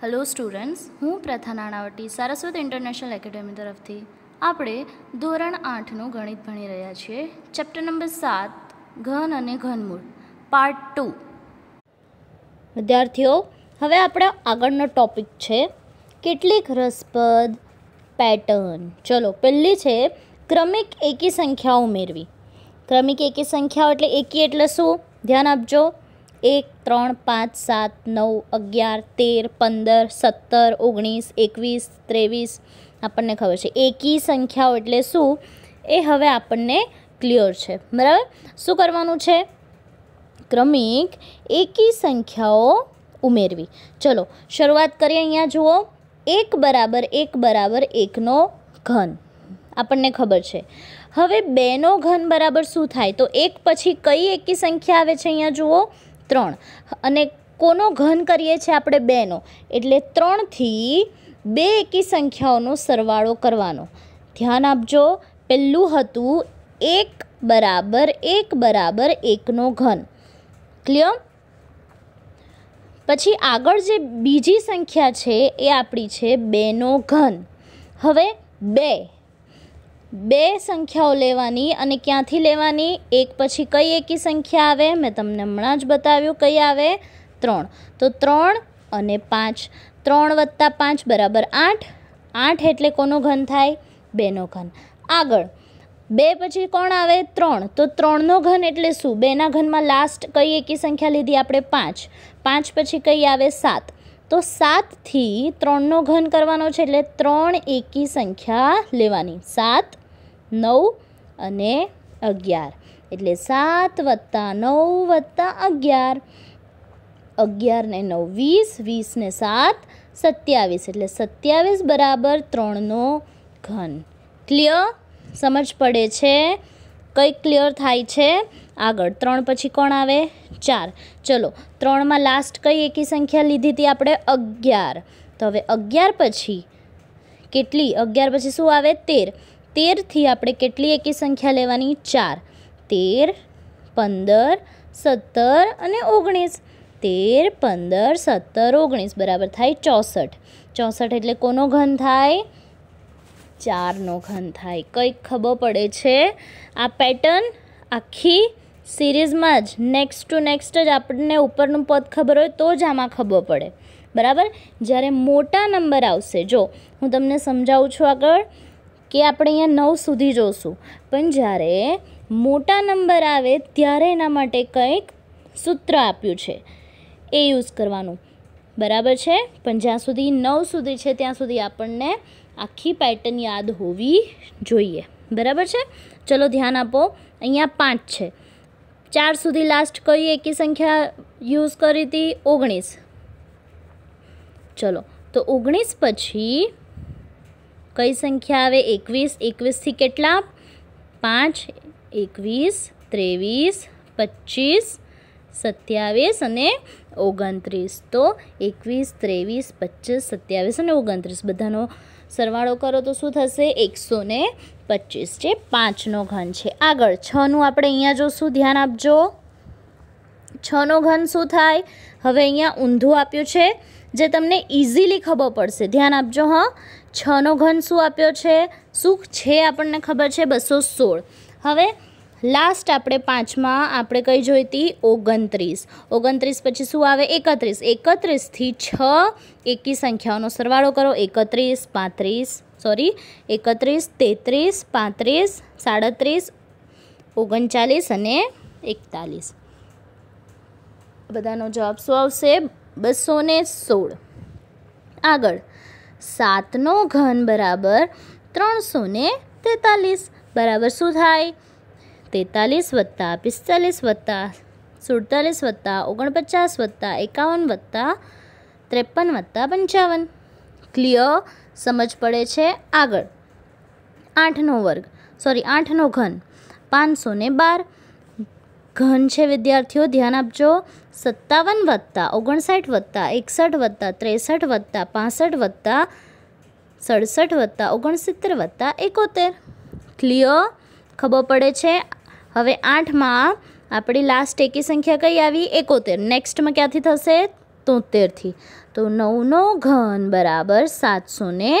hello students હું પ્રથા Nanavati Saraswat international academy તરફથી આપણે ધોરણ આઠનું ગણિત ભણી રહ્યા છીએ ચેપ્ટર નંબર સાત ઘન અને ઘનમૂળ પાર્ટ ટુ વિદ્યાર્થીઓ હવે આપણે આગળનો ટોપિક છે કેટલીક રસપ્રદ પેટર્ન ચલો પહેલી છે ક્રમિક એકી સંખ્યા ઉમેરવી ક્રમિક એકી સંખ્યાઓ એટલે એકી એટલે શું ધ્યાન આપજો એક ત્રણ પાંચ સાત નવ અગિયાર તેર પંદર સત્તર ઓગણીસ એકવીસ ત્રેવીસ આપણને ખબર છે એકી સંખ્યાઓ એટલે શું એ હવે આપણને ક્લિયર છે બરાબર શું કરવાનું છે ક્રમિક એકી સંખ્યાઓ ઉમેરવી ચલો શરૂઆત કરીએ અહીંયા જુઓ એક બરાબર એક બરાબર એકનો ઘન આપણને ખબર છે હવે બેનો ઘન બરાબર શું થાય તો એક પછી કઈ એકી સંખ્યા આવે છે અહીંયા જુઓ ત્રણ અને કોનો ઘન કરીએ છીએ આપણે બેનો એટલે ત્રણથી બે એકી સંખ્યાઓનો સરવાળો કરવાનો ધ્યાન આપજો પહેલું હતું એક બરાબર એક બરાબર એકનો ઘન ક્લિયર પછી આગળ જે બીજી સંખ્યા છે એ આપણી છે બેનો ઘન હવે બે બે સંખ્યાઓ લેવાની અને ક્યાંથી લેવાની એક પછી કઈ એકી સંખ્યા આવે મેં તમને હમણાં જ બતાવ્યું કઈ આવે ત્રણ તો ત્રણ અને પાંચ ત્રણ વત્તા પાંચ બરાબર આઠ આઠ એટલે કોનો ઘન થાય બેનો ઘન આગળ બે પછી કોણ આવે ત્રણ તો ત્રણનો ઘન એટલે શું બેના ઘનમાં લાસ્ટ કઈ એકી સંખ્યા લીધી આપણે પાંચ પાંચ પછી કઈ આવે સાત તો સાતથી ત્રણનો ઘન કરવાનો છે એટલે ત્રણ એકી સંખ્યા લેવાની સાત નવ અને અગિયાર એટલે સાત વત્તા નવ વત્તા અગિયાર અગિયારને નવ વીસ વીસને સાત સત્યાવીસ એટલે સત્યાવીસ બરાબર ત્રણનો ઘન ક્લિયર સમજ પડે છે કઈ ક્લિયર થાય છે આગળ ત્રણ પછી કોણ આવે ચાર ચલો ત્રણમાં લાસ્ટ કઈ એકી સંખ્યા લીધી હતી આપણે અગિયાર તો હવે અગિયાર પછી કેટલી અગિયાર પછી શું આવે તેર તેરથી આપણે કેટલી એકી સંખ્યા લેવાની ચાર તેર પંદર સત્તર અને ઓગણીસ તેર પંદર સત્તર ઓગણીસ બરાબર થાય ચોસઠ ચોસઠ એટલે કોનો ઘન થાય ચારનો ઘન થાય કંઈક ખબર પડે છે આ પેટર્ન આખી સિરીઝમાં જ નેક્સ્ટ ટુ નેક્સ્ટ જ આપણને ઉપરનું પદ ખબર હોય તો જ આમાં ખબર પડે બરાબર જ્યારે મોટા નંબર આવશે જો હું તમને સમજાવું છું આગળ કે આપણે અહીંયા નવ સુધી જોશું પણ જ્યારે મોટા નંબર આવે ત્યારે એના માટે કંઈક સૂત્ર આપ્યું છે એ યુઝ કરવાનું બરાબર છે પણ જ્યાં સુધી નવ સુધી છે ત્યાં સુધી આપણને આખી પેટર્ન યાદ હોવી જોઈએ બરાબર છે ચલો ધ્યાન આપો અહીંયા પાંચ છે ચાર સુધી લાસ્ટ કઈ એકી સંખ્યા યુઝ કરી હતી ઓગણીસ ચલો તો ઓગણીસ પછી કઈ સંખ્યા આવે એકવીસ એકવીસથી કેટલા પાંચ એકવીસ ત્રેવીસ પચીસ સત્યાવીસ અને ઓગણત્રીસ તો એકવીસ ત્રેવીસ પચીસ સત્યાવીસ અને ઓગણત્રીસ બધાનો સરવાળો કરો તો શું થશે એકસો ને પચીસ જે પાંચનો ઘન છે આગળ છનું આપણે અહીંયા જોશું ધ્યાન આપજો છનો ઘન શું થાય હવે અહીંયા ઊંધું આપ્યું છે જે તમને ઇઝીલી ખબર પડશે ધ્યાન આપજો હા છનો ઘન શું આપ્યો છે શું છે આપણને ખબર છે બસો સોળ હવે લાસ્ટ આપણે પાંચમાં આપણે કઈ જોઈતી ઓગણત્રીસ ઓગણત્રીસ પછી શું આવે એકત્રીસ એકત્રીસથી છ એકી સંખ્યાઓનો સરવાળો કરો એકત્રીસ પાંત્રીસ સોરી એકત્રીસ તેત્રીસ પાંત્રીસ સાડત્રીસ ઓગણચાલીસ અને એકતાલીસ બધાનો જવાબ શું આવશે બસો સોળ આગળ સાતનો ઘન બરાબર ત્રણસો ને તેતાલીસ બરાબર શું થાય તેતાલીસ વત્તા પિસ્તાલીસ વત્તા સુડતાલીસ વત્તા ઓગણપચાસ વત્તા એકાવન વત્તા ત્રેપન વત્તા પંચાવન ક્લિયર સમજ પડે છે આગળ આઠનો વર્ગ સોરી આઠનો ઘન પાંચસો ને બાર ઘન છે વિદ્યાર્થીઓ ધ્યાન આપજો સત્તાવન વત્તા ઓગણસાઠ વત્તા એકસઠ વત્તા ત્રેસઠ વત્તા પાસઠ વત્તા સડસઠ વત્તા ઓગણસિત્તેર વત્તા એકોતેર ક્લિયર ખબર પડે છે હવે આઠમાં આપણી લાસ્ટ એકી સંખ્યા કઈ આવી એકોતેર નેક્સ્ટમાં ક્યાંથી થશે તોતેરથી તો નવનો ઘન બરાબર સાતસો ને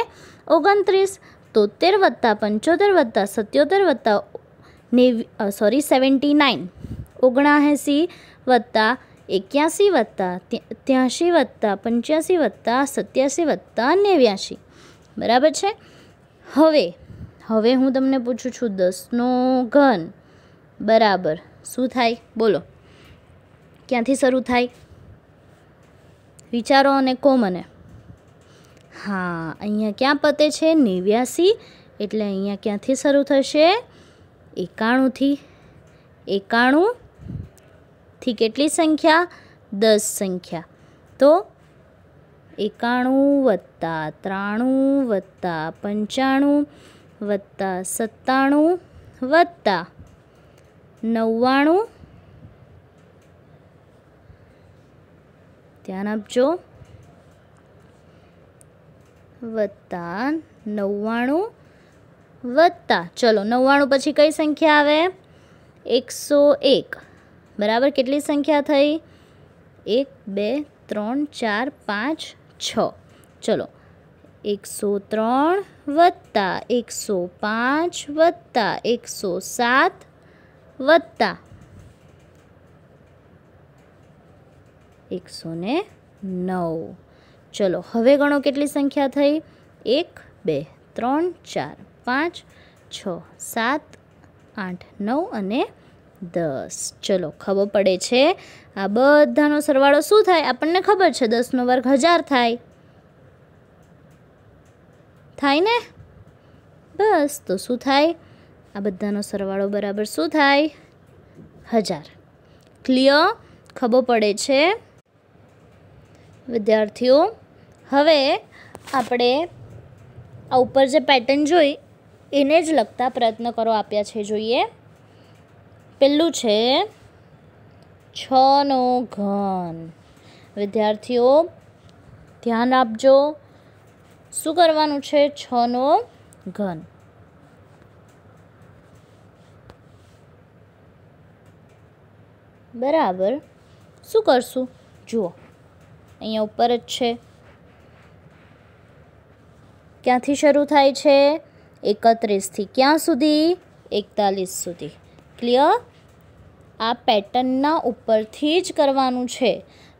ઓગણત્રીસ તોતેર વત્તા પંચોતેર વત્તા સત્યોતેર વત્તા નેવી સોરી સેવન્ટી નાઇન ઓગણાએંસી વત્તા એક્યાસી વત્તા ત્યાંશી વત્તા પંચ્યાસી વત્તા સત્યાસી વત્તા નેવ્યાસી બરાબર છે હવે હવે હું તમને પૂછું છું દસનો ઘન બરાબર શું થાય બોલો ક્યાંથી શરૂ થાય વિચારો અને કહો મને હા અહીંયા ક્યાં પતે છે નેવ્યાસી એટલે અહીંયા ક્યાંથી શરૂ થશે એકાણુંથી એકાણું સાતથી કેટલી સંખ્યા દસ સંખ્યા તો એકાણું વત્તા ત્રાણું વત્તા પંચાણું વત્તા સત્તાણું વત્તા નવ્વાણું ધ્યાન આપજો વત્તા નવ્વાણું વત્તા ચલો નવ્વાણું પછી કઈ સંખ્યા આવે એકસો એક બરાબર કેટલી સંખ્યા થઈ એક બે ત્રણ ચાર પાંચ છ ચલો એકસો ત્રણ વત્તા એકસો પાંચ વત્તા એકસો સાત વત્તા એકસો ને નવ ચલો હવે ગણો કેટલી સંખ્યા થઈ એક બે ત્રણ ચાર પાંચ છ સાત આઠ નવ અને દસ ચલો ખબર પડે છે આ બધાનો સરવાળો શું થાય આપણને ખબર છે દસનો વર્ગ હજાર થાય થાય ને બસ તો શું થાય આ બધાનો સરવાળો બરાબર શું થાય હજાર ક્લિયર ખબર પડે છે વિદ્યાર્થીઓ હવે આપણે આ ઉપર જે પેટર્ન જોઈ એને જ લગતા પ્રયત્ન કરો આપ્યા છે જોઈએ પેલું છે છનો ઘન વિદ્યાર્થીઓ ધ્યાન આપજો શું કરવાનું છે છનો ઘન બરાબર શું કરશું જુઓ અહીંયા ઉપર જ છે ક્યાંથી શરૂ થાય છે એકત્રીસથી ક્યાં સુધી એકતાલીસ સુધી ક્લિયર આ પેટર્નના ઉપરથી જ કરવાનું છે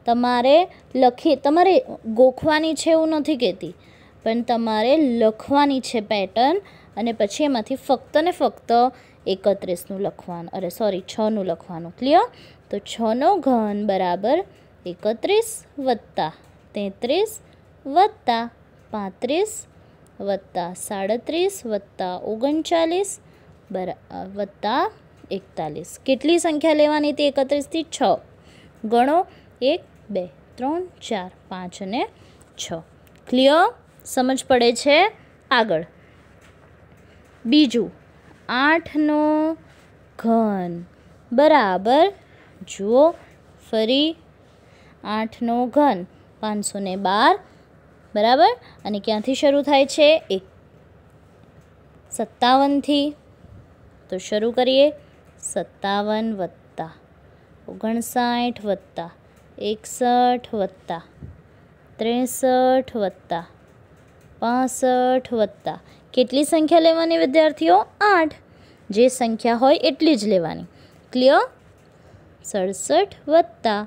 તમારે લખી તમારે ગોખવાની છે એવું નથી કહેતી પણ તમારે લખવાની છે પેટર્ન અને પછી એમાંથી ફક્ત ને ફક્ત એકત્રીસનું લખવાનું અરે સોરી છનું લખવાનું ક્લિયર તો છનો ઘન બરાબર એકત્રીસ વત્તા તેત્રીસ વત્તા પાંત્રીસ વત્તા સાડત્રીસ વત્તા ઓગણચાલીસ બરા વત્તા એકતાલીસ કેટલી સંખ્યા લેવાની હતી એકત્રીસથી છ ગણો એક બે ત્રણ ચાર પાંચ અને છ ક્લિયર સમજ પડે છે આગળ બીજું આઠનો ઘન બરાબર જુઓ ફરી આઠનો ઘન પાંચસો ને બાર બરાબર અને ક્યાંથી શરૂ થાય છે એક સત્તાવનથી તો શરૂ કરીએ સત્તાવન વત્તા ઓગણસાઠ વત્તા એકસઠ વત્તા ત્રેસઠ વત્તા પાસઠ વત્તા કેટલી સંખ્યા લેવાની વિદ્યાર્થીઓ આઠ જે સંખ્યા હોય એટલી જ લેવાની ક્લિયર સડસઠ વત્તા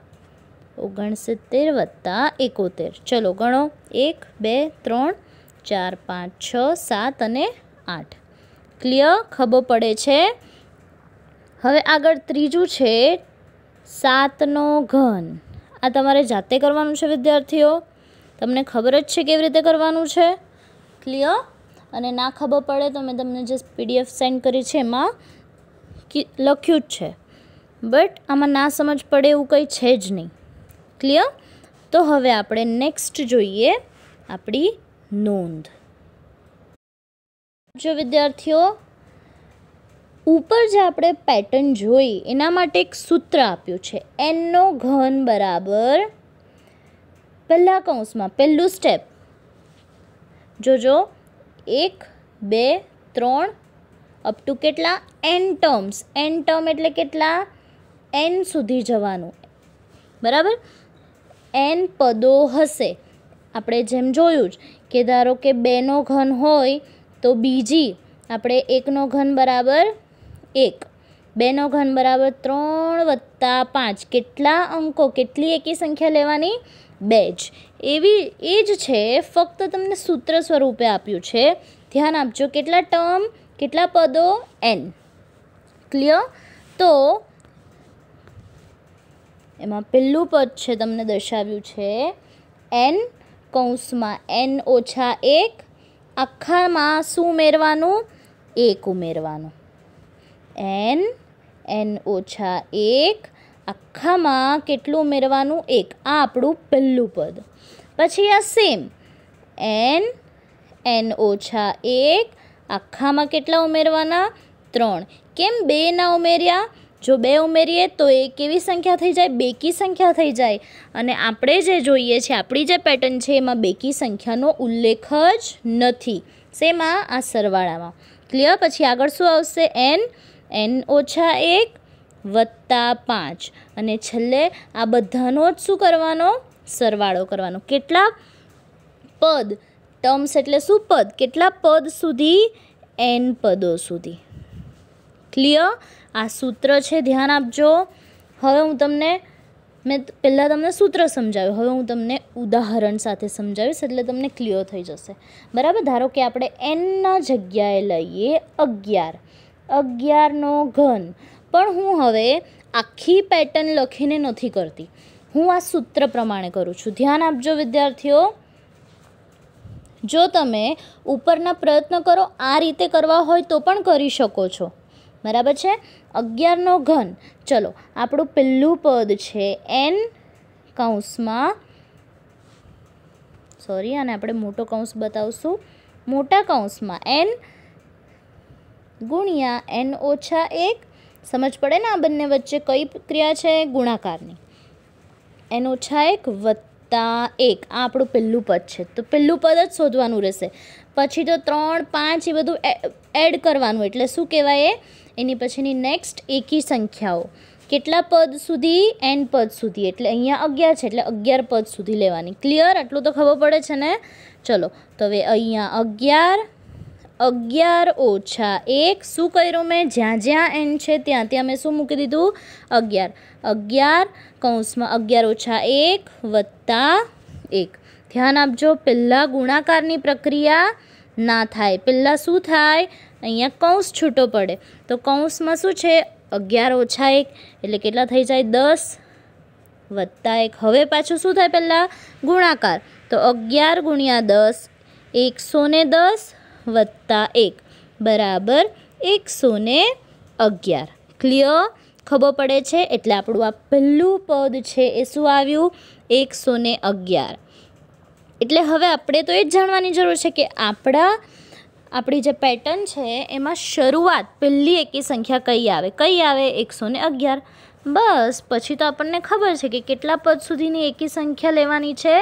ઓગણસિત્તેર વત્તા એકોતેર ચલો ગણો એક બે ત્રણ ચાર પાંચ છ સાત અને આઠ ક્લિયર ખબર પડે છે હવે આગળ ત્રીજું છે સાતનો ઘન આ તમારે જાતે કરવાનું છે વિદ્યાર્થીઓ તમને ખબર જ છે કેવી રીતે કરવાનું છે ક્લિયર અને ના ખબર પડે તો મેં તમને જે પીડીએફ સેન્ડ કરી છે એમાં લખ્યું જ છે બટ આમાં ના સમજ પડે એવું કંઈ છે જ નહીં ક્લિયર તો હવે આપણે નેક્સ્ટ જોઈએ આપણી નોંધ જો વિદ્યાર્થીઓ ઉપર જે આપણે પેટર્ન જોઈ એના માટે એક સૂત્ર આપ્યું છે એનનો ઘન બરાબર પહેલાં કૌંસમાં પહેલું સ્ટેપ જોજો એક બે ત્રણ અપ ટુ કેટલા એન ટર્મ્સ એન ટર્મ એટલે કેટલા એન સુધી જવાનું બરાબર એન પદો હશે આપણે જેમ જોયું જ કે ધારો કે બેનો ઘન હોય તો બીજી આપણે એકનો ઘન બરાબર એક બેનો ઘન બરાબર ત્રણ વત્તા પાંચ કેટલા અંકો કેટલી એકી સંખ્યા લેવાની બે જ એવી એ જ છે ફક્ત તમને સૂત્ર સ્વરૂપે આપ્યું છે ધ્યાન આપજો કેટલા ટર્મ કેટલા પદો એન ક્લિયર તો એમાં પહેલું પદ છે તમને દર્શાવ્યું છે એન કૌંસમાં એન ઓછા એક આખામાં શું ઉમેરવાનું એક ઉમેરવાનું એન એન ઓછા એક આખામાં કેટલું ઉમેરવાનું એક આ આપણું પહેલું પદ પછી આ સેમ એન એન ઓછા એક આખામાં કેટલા ઉમેરવાના ત્રણ કેમ બે ના ઉમેર્યા જો બે ઉમેરીએ તો એ કેવી સંખ્યા થઈ જાય બેકી સંખ્યા થઈ જાય અને આપણે જે જોઈએ છે આપણી જે પેટર્ન છે એમાં બેકી સંખ્યાનો ઉલ્લેખ જ નથી સેમાં આ સરવાળામાં ક્લિયર પછી આગળ શું આવશે એન એન ઓછા એક વત્તા પાંચ અને છેલ્લે આ બધાનો જ શું કરવાનો સરવાળો કરવાનો કેટલા પદ ટર્મ્સ એટલે શું પદ કેટલા પદ સુધી એન પદો સુધી ક્લિયર આ સૂત્ર છે ધ્યાન આપજો હવે હું તમને મેં પહેલાં તમને સૂત્ર સમજાવ્યું હવે હું તમને ઉદાહરણ સાથે સમજાવીશ એટલે તમને ક્લિયર થઈ જશે બરાબર ધારો કે આપણે એનના જગ્યાએ લઈએ અગિયાર અગિયારનો ઘન પણ હું હવે આખી પેટર્ન લખીને નથી કરતી હું આ સૂત્ર પ્રમાણે કરું છું ધ્યાન આપજો વિદ્યાર્થીઓ જો તમે ઉપરના પ્રયત્ન કરો આ રીતે કરવા હોય તો પણ કરી શકો છો બરાબર છે અગિયારનો ઘન ચલો આપણું પહેલું પદ છે એન કૌંસમાં સોરી અને આપણે મોટો કૌંસ બતાવશું મોટા કૌંસમાં એન ગુણ્યા એન ઓછા એક સમજ પડે ને આ બંને વચ્ચે કઈ ક્રિયા છે ગુણાકારની એન ઓછા એક વત્તા એક આ આપણું પહેલું પદ છે તો પહેલું પદ જ શોધવાનું રહેશે પછી તો ત્રણ પાંચ એ બધું એડ કરવાનું એટલે શું કહેવાય એની પછીની નેક્સ્ટ એકી સંખ્યાઓ કેટલા પદ સુધી એન પદ સુધી એટલે અહીંયા અગિયાર છે એટલે અગિયાર પદ સુધી લેવાની ક્લિયર આટલું તો ખબર પડે છે ને ચલો તો હવે અહીંયા અગિયાર અગિયાર ઓછા એક શું કર્યું મેં જ્યાં જ્યાં એન છે ત્યાં ત્યાં મેં શું મૂકી દીધું અગિયાર અગિયાર કૌંસમાં અગિયાર ઓછા એક વત્તા એક ધ્યાન આપજો પહેલાં ગુણાકારની પ્રક્રિયા ના થાય પહેલાં શું થાય અહીંયા કૌંસ છૂટો પડે તો કૌંસમાં શું છે અગિયાર ઓછા એક એટલે કેટલા થઈ જાય દસ વત્તા એક હવે પાછું શું થાય પહેલાં ગુણાકાર તો અગિયાર ગુણ્યા દસ એકસો ને દસ વત્તા એક બરાબર એકસો ને અગિયાર ક્લિયર ખબર પડે છે એટલે આપણું આ પહેલું પદ છે એ શું આવ્યું એકસો ને અગિયાર એટલે હવે આપણે તો એ જ જાણવાની જરૂર છે કે આપણા આપણી જે પેટર્ન છે એમાં શરૂઆત પહેલી એકી સંખ્યા કઈ આવે કઈ આવે એકસો ને અગિયાર બસ પછી તો આપણને ખબર છે કે કેટલા પદ સુધીની એકી સંખ્યા લેવાની છે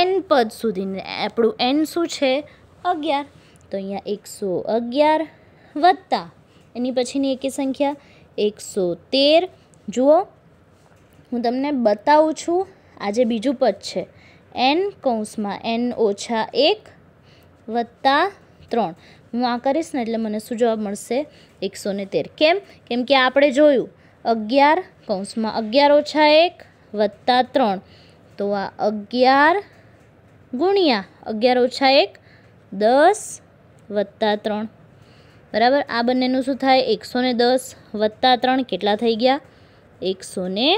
એન પદ સુધીની આપણું એન શું છે અગિયાર તો અહીંયા એકસો અગિયાર વત્તા એની પછીની એકી સંખ્યા એકસો તેર જુઓ હું તમને બતાવું છું આજે બીજું પદ છે એન કૌંસમાં એન ઓછા એક વત્તા ત્રણ હું આ કરીશ ને એટલે મને શું જવાબ મળશે એકસો ને તેર કેમ કેમ કે આપણે જોયું અગિયાર કૌંસમાં અગિયાર ઓછા એક વત્તા ત્રણ તો આ અગિયાર ગુણ્યા અગિયાર ઓછા એક દસ વત્તા ત્રણ બરાબર આ બંનેનું શું થાય એકસો ને દસ વત્તા ત્રણ કેટલા થઈ ગયા એકસો ને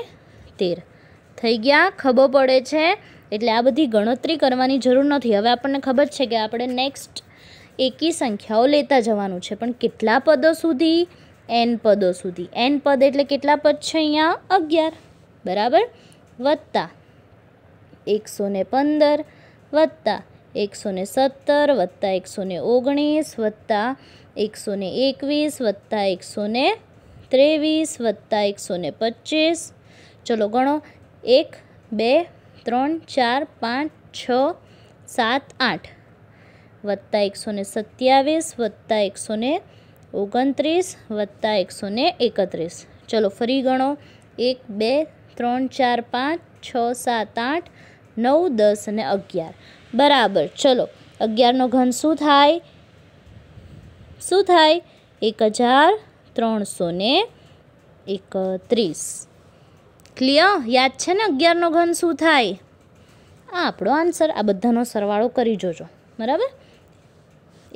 તેર થઈ ગયા ખબર પડે છે એટલે આ બધી ગણતરી કરવાની જરૂર નથી હવે આપણને ખબર છે કે આપણે નેક્સ્ટ એકી સંખ્યાઓ લેતા જવાનું છે પણ કેટલા પદો સુધી એન પદો સુધી એન પદ એટલે કેટલા પદ છે અહીંયા અગિયાર બરાબર વત્તા એકસો ને પંદર વત્તા એકસો ને સત્તર વત્તા એકસો ને ઓગણીસ વત્તા એકસો ને એકવીસ વત્તા એકસો ને ત્રેવીસ વત્તા એકસો ને પચીસ ચલો ગણો એક બે ત્રણ ચાર પાંચ છ સાત આઠ વત્તા એકસો ને સત્યાવીસ વત્તા એકસો ને ઓગણત્રીસ વત્તા એકસો ને એકત્રીસ ચલો ફરી ગણો એક બે ત્રણ ચાર પાંચ છ સાત આઠ નવ દસ અને અગિયાર બરાબર ચલો અગિયારનો ઘન શું થાય શું થાય એક હજાર ત્રણસો ને એકત્રીસ ક્લિયર યાદ છે ને અગિયારનો ઘન શું થાય આ આપણો આન્સર આ બધાનો સરવાળો કરી જોજો બરાબર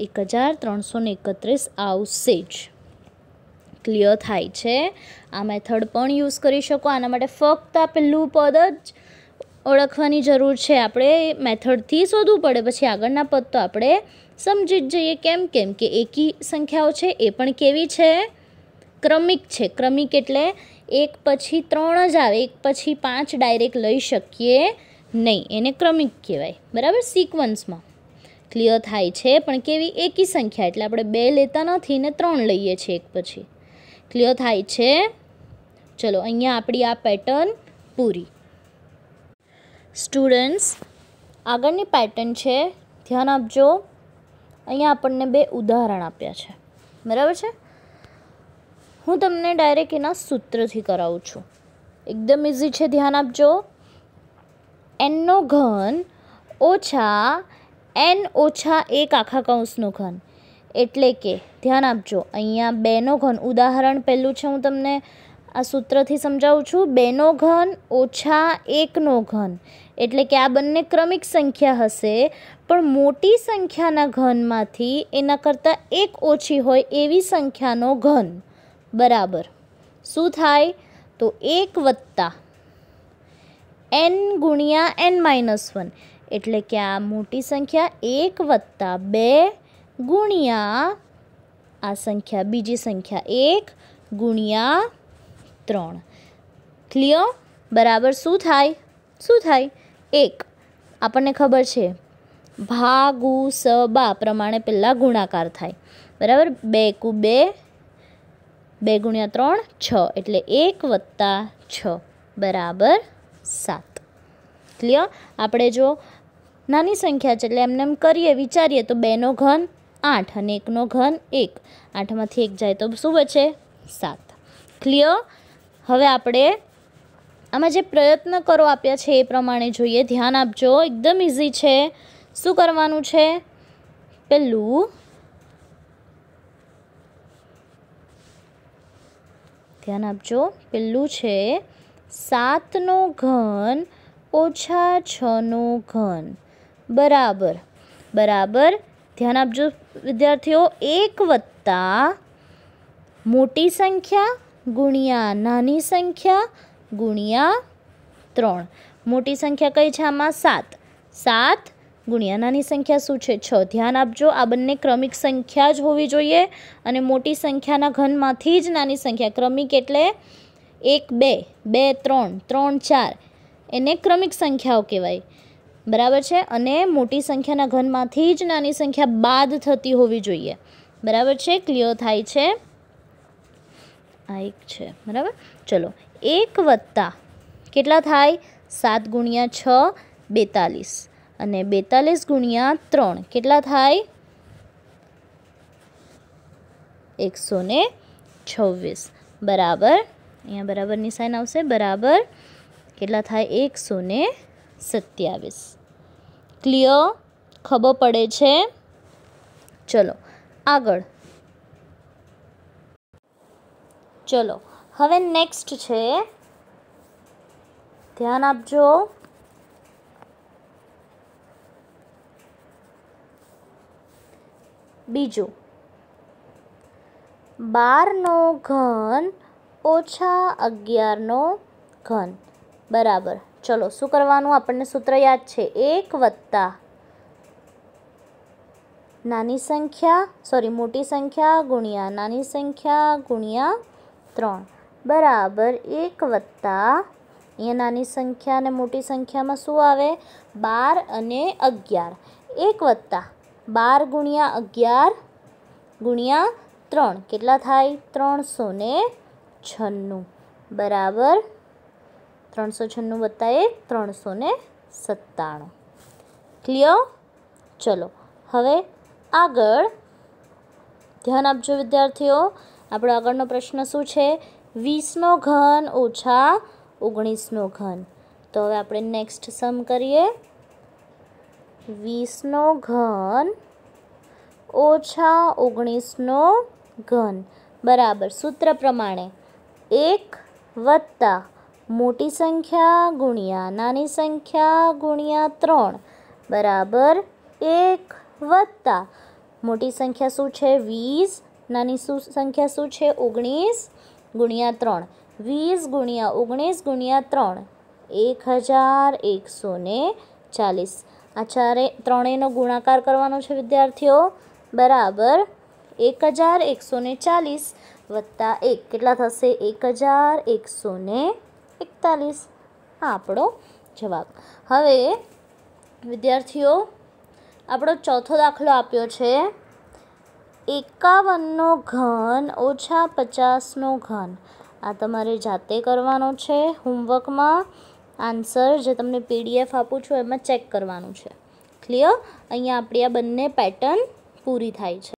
એક હજાર ત્રણસો ને એકત્રીસ આવશે જ ક્લિયર થાય છે આ મેથડ પણ યુઝ કરી શકો આના માટે ફક્ત આ પહેલું પદ જ ઓળખવાની જરૂર છે આપણે મેથડથી શોધવું પડે પછી આગળના પદ તો આપણે સમજી જ જઈએ કેમ કેમ કે એકી સંખ્યાઓ છે એ પણ કેવી છે ક્રમિક છે ક્રમિક એટલે એક પછી ત્રણ જ આવે એક પછી પાંચ ડાયરેક્ટ લઈ શકીએ નહીં એને ક્રમિક કહેવાય બરાબર સિક્વન્સમાં ક્લિયર થાય છે પણ કેવી એકી સંખ્યા એટલે આપણે બે લેતા નથી ને ત્રણ લઈએ છીએ એક પછી ક્લિયર થાય છે ચલો અહીંયા આપણી આ પેટર્ન પૂરી સ્ટુડન્ટ્સ આગળની પેટર્ન છે ધ્યાન આપજો અહીંયા આપણને બે ઉદાહરણ આપ્યા છે બરાબર છે હું તમને ડાયરેક્ટ એના સૂત્રથી કરાવું છું એકદમ ઇઝી છે ધ્યાન આપજો એનનો ઘન ઓછા એન ઓછા એક આખા કૌંસનો ઘન એટલે કે ધ્યાન આપજો અહીંયા બેનો ઘન ઉદાહરણ પહેલું છે હું તમને આ સૂત્રથી સમજાવું છું બેનો ઘન ઓછા એકનો ઘન એટલે કે આ બંને ક્રમિક સંખ્યા હશે પણ મોટી સંખ્યાના ઘનમાંથી એના કરતાં એક ઓછી હોય એવી સંખ્યાનો ઘન બરાબર શું થાય તો એક વત્તા એન ગુણ્યા એન માઇનસ વન એટલે કે આ મોટી સંખ્યા એક વત્તા બે ગુણ્યા આ સંખ્યા બીજી સંખ્યા એક ગુણ્યા ત્રણ ક્લિયર બરાબર શું થાય શું થાય એક આપણને ખબર છે ભાગુ સ પ્રમાણે પહેલાં ગુણાકાર થાય બરાબર બે કુ બે બે ગુણ્યા ત્રણ છ એટલે એક વત્તા છ બરાબર સાત ક્લિયર આપણે જો નાની સંખ્યા છે એટલે એમને એમ કરીએ વિચારીએ તો બેનો ઘન આઠ અને એકનો ઘન એક આઠમાંથી એક જાય તો શું બચે સાત ક્લિયર હવે આપણે આમાં જે પ્રયત્ન કરો આપ્યા છે એ પ્રમાણે જોઈએ ધ્યાન આપજો એકદમ ઇઝી છે શું કરવાનું છે પહેલું ધ્યાન આપજો પહેલું છે સાતનો ઘન ઓછા છનો ઘન બરાબર બરાબર ધ્યાન આપજો વિદ્યાર્થીઓ એક વત્તા મોટી સંખ્યા ગુણ્યા નાની સંખ્યા ગુણ્યા ત્રણ મોટી સંખ્યા કઈ છે આમાં સાત સાત ગુણ્યા નાની સંખ્યા શું છે છ ધ્યાન આપજો આ બંને ક્રમિક સંખ્યા જ હોવી જોઈએ અને મોટી સંખ્યાના ઘનમાંથી જ નાની સંખ્યા ક્રમિક એટલે એક બે બે ત્રણ ત્રણ ચાર એને ક્રમિક સંખ્યાઓ કહેવાય બરાબર છે અને મોટી સંખ્યાના ઘનમાંથી જ નાની સંખ્યા બાદ થતી હોવી જોઈએ બરાબર છે ક્લિયર થાય છે આ એક છે બરાબર ચલો એક વત્તા કેટલા થાય સાત ગુણ્યા છ બેતાલીસ અને બેતાલીસ ગુણ્યા ત્રણ કેટલા થાય એકસો ને છવ્વીસ બરાબર અહીંયા બરાબર સાઇન આવશે બરાબર કેટલા થાય એકસો ને સત્યાવીસ ક્લિયર ખબર પડે છે ચલો આગળ ચલો હવે નેક્સ્ટ છે ધ્યાન આપજો બીજું બારનો ઘન ઓછા અગિયારનો ઘન બરાબર ચલો શું કરવાનું આપણને સૂત્ર યાદ છે એક વત્તા નાની સંખ્યા સોરી મોટી સંખ્યા ગુણ્યા નાની સંખ્યા ગુણ્યા ત્રણ બરાબર એક વત્તા અહીંયા નાની સંખ્યા અને મોટી સંખ્યામાં શું આવે બાર અને અગિયાર એક વત્તા બાર ગુણ્યા અગિયાર ગુણ્યા ત્રણ કેટલા થાય ત્રણસો ને છન્નું બરાબર ત્રણસો છન્નું વત્તા એક ત્રણસો ને સત્તાણું ક્લિયર ચલો હવે આગળ ધ્યાન આપજો વિદ્યાર્થીઓ આપણો આગળનો પ્રશ્ન શું છે વીસનો ઘન ઓછા ઓગણીસનો ઘન તો હવે આપણે નેક્સ્ટ સમ કરીએ વીસનો ઘન ઓછા ઓગણીસનો ઘન બરાબર સૂત્ર પ્રમાણે એક વત્તા મોટી સંખ્યા ગુણ્યા નાની સંખ્યા ગુણ્યા ત્રણ બરાબર એક વત્તા મોટી સંખ્યા શું છે વીસ નાની શું સંખ્યા શું છે ઓગણીસ ગુણ્યા ત્રણ વીસ ગુણ્યા ઓગણીસ ગુણ્યા ત્રણ એક હજાર એકસો ને ચાલીસ આ ચારે ત્રણેયનો ગુણાકાર કરવાનો છે વિદ્યાર્થીઓ બરાબર એક હજાર એકસો ને ચાલીસ વત્તા એક કેટલા થશે એક હજાર એકસો ને એકતાલીસ આ આપણો જવાબ હવે વિદ્યાર્થીઓ આપણો ચોથો દાખલો આપ્યો છે એકાવનનો ઘન ઓછા પચાસનો ઘન આ તમારે જાતે કરવાનો છે હોમવર્કમાં આન્સર જે તમને પીડીએફ આપું છું એમાં ચેક કરવાનું છે ક્લિયર અહીંયા આપણી આ બંને પેટર્ન પૂરી થાય છે